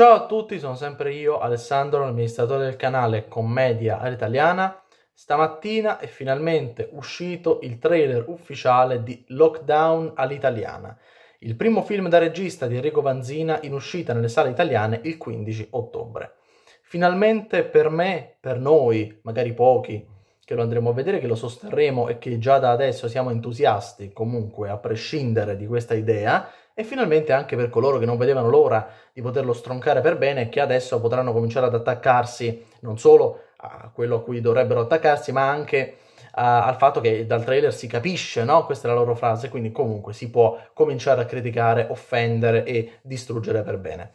Ciao a tutti, sono sempre io, Alessandro, l'amministratore del canale Commedia All'Italiana. Stamattina è finalmente uscito il trailer ufficiale di Lockdown all'Italiana, il primo film da regista di Enrico Vanzina in uscita nelle sale italiane il 15 ottobre. Finalmente per me, per noi, magari pochi, che lo andremo a vedere, che lo sosterremo e che già da adesso siamo entusiasti comunque, a prescindere di questa idea, e finalmente anche per coloro che non vedevano l'ora di poterlo stroncare per bene che adesso potranno cominciare ad attaccarsi non solo a quello a cui dovrebbero attaccarsi, ma anche a, al fatto che dal trailer si capisce, no? Questa è la loro frase, quindi comunque si può cominciare a criticare, offendere e distruggere per bene.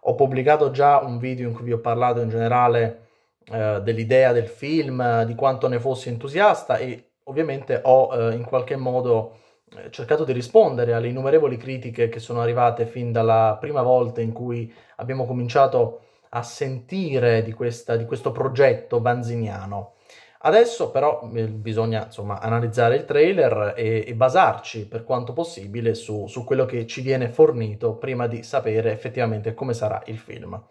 Ho pubblicato già un video in cui vi ho parlato in generale eh, dell'idea del film, di quanto ne fossi entusiasta e ovviamente ho eh, in qualche modo eh, cercato di rispondere alle innumerevoli critiche che sono arrivate fin dalla prima volta in cui abbiamo cominciato a sentire di, questa, di questo progetto banziniano. Adesso però eh, bisogna insomma, analizzare il trailer e, e basarci per quanto possibile su, su, quello che ci viene fornito prima di sapere effettivamente come sarà il film.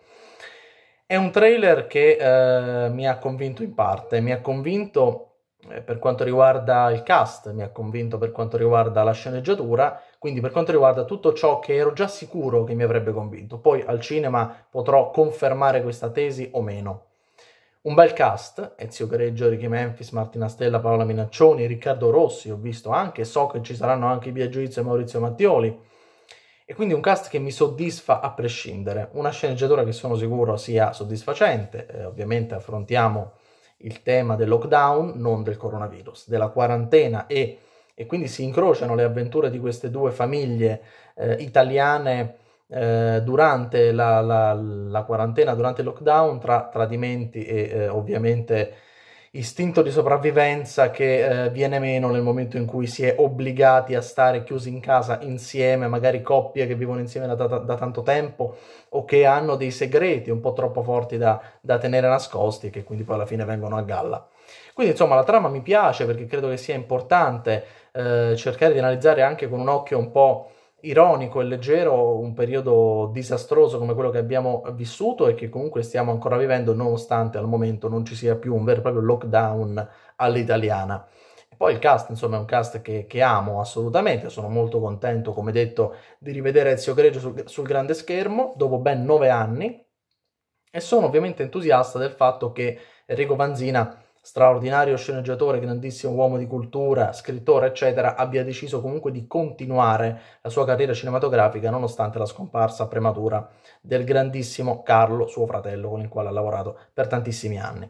È un trailer che eh, mi ha convinto in parte, mi ha convinto eh, per quanto riguarda il cast, mi ha convinto per quanto riguarda la sceneggiatura, quindi per quanto riguarda tutto ciò che ero già sicuro che mi avrebbe convinto. Poi al cinema potrò confermare questa tesi o meno. Un bel cast, Ezio Greggio, Ricky Memphis, Martina Stella, Paola Minaccioni, Riccardo Rossi, ho visto anche, so che ci saranno anche Bia Giudizio e Maurizio Mattioli. E quindi un cast che mi soddisfa a prescindere. Una sceneggiatura che sono sicuro sia soddisfacente, eh, ovviamente affrontiamo il tema del lockdown, non del coronavirus, della quarantena e, e quindi si incrociano le avventure di queste due famiglie eh, italiane eh, durante la, la, la, quarantena, durante il lockdown, tra tradimenti e eh, ovviamente istinto di sopravvivenza che eh, viene meno nel momento in cui si è obbligati a stare chiusi in casa insieme, magari coppie che vivono insieme da, da, da tanto tempo o che hanno dei segreti un po' troppo forti da, da tenere nascosti e che quindi poi alla fine vengono a galla. Quindi insomma la trama mi piace perché credo che sia importante eh, cercare di analizzare anche con un occhio un po' ironico e leggero un periodo disastroso come quello che abbiamo vissuto e che comunque stiamo ancora vivendo nonostante al momento non ci sia più un vero e proprio lockdown all'italiana. poi il cast, insomma, è un cast che, che, amo assolutamente, sono molto contento, come detto, di rivedere Ezio Greggio sul, sul grande schermo dopo ben nove anni e sono ovviamente entusiasta del fatto che Enrico Vanzina straordinario sceneggiatore, grandissimo uomo di cultura, scrittore, eccetera, abbia deciso comunque di continuare la sua carriera cinematografica nonostante la scomparsa prematura del grandissimo Carlo, suo fratello, con il quale ha lavorato per tantissimi anni.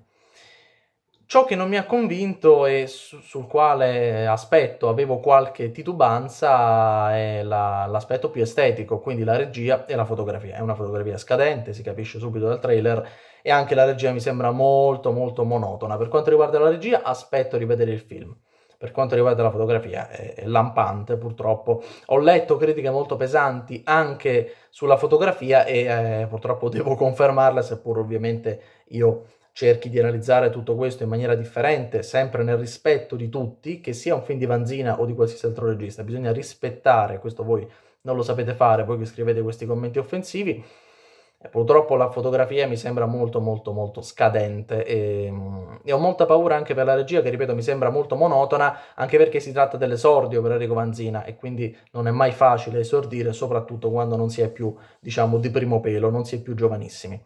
Ciò che non mi ha convinto e su, sul quale aspetto avevo qualche titubanza è la, l'aspetto più estetico, quindi la regia e la fotografia. È una fotografia scadente, si capisce subito dal trailer, e anche la regia mi sembra molto molto monotona. Per quanto riguarda la regia, aspetto di vedere il film. Per quanto riguarda la fotografia, è, è lampante purtroppo. Ho letto critiche molto pesanti anche sulla fotografia e eh, purtroppo devo confermarle, seppur ovviamente io cerchi di analizzare tutto questo in maniera differente, sempre nel rispetto di tutti, che sia un film di Vanzina o di qualsiasi altro regista, bisogna rispettare, questo voi non lo sapete fare, voi che scrivete questi commenti offensivi, e purtroppo la fotografia mi sembra molto molto molto scadente e, ehm, e, ho molta paura anche per la regia che ripeto mi sembra molto monotona anche perché si tratta dell'esordio per Enrico Vanzina e quindi non è mai facile esordire soprattutto quando non si è più diciamo di primo pelo, non si è più giovanissimi.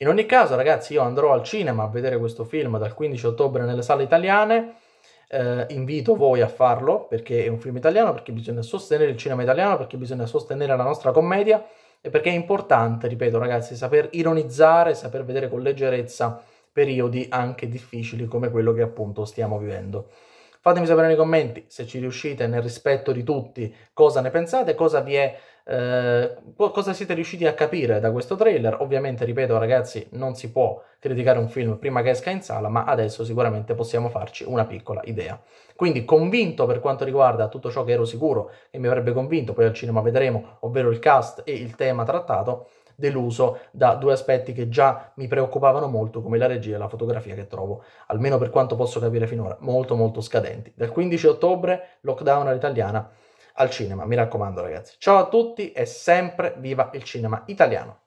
In ogni caso, ragazzi, io andrò al cinema a vedere questo film dal 15 ottobre nelle sale italiane. Eh, invito voi a farlo perché è un film italiano, perché bisogna sostenere il cinema italiano, perché bisogna sostenere la nostra commedia e perché è importante, ripeto ragazzi, saper ironizzare, saper vedere con leggerezza periodi anche difficili come quello che appunto stiamo vivendo. Fatemi sapere nei commenti, se ci riuscite, nel rispetto di tutti, cosa ne pensate, cosa vi è... Eh, cosa siete riusciti a capire da questo trailer? Ovviamente, ripeto ragazzi, non si può criticare un film prima che esca in sala, ma adesso sicuramente possiamo farci una piccola idea. Quindi convinto per quanto riguarda tutto ciò che ero sicuro e mi avrebbe convinto, poi al cinema vedremo, ovvero il cast e il tema trattato, deluso da due aspetti che già mi preoccupavano molto, come la regia e la fotografia che trovo, almeno per quanto posso capire finora, molto molto scadenti. Dal 15 ottobre, lockdown all'italiana al cinema, mi raccomando ragazzi. Ciao a tutti e sempre viva il cinema italiano!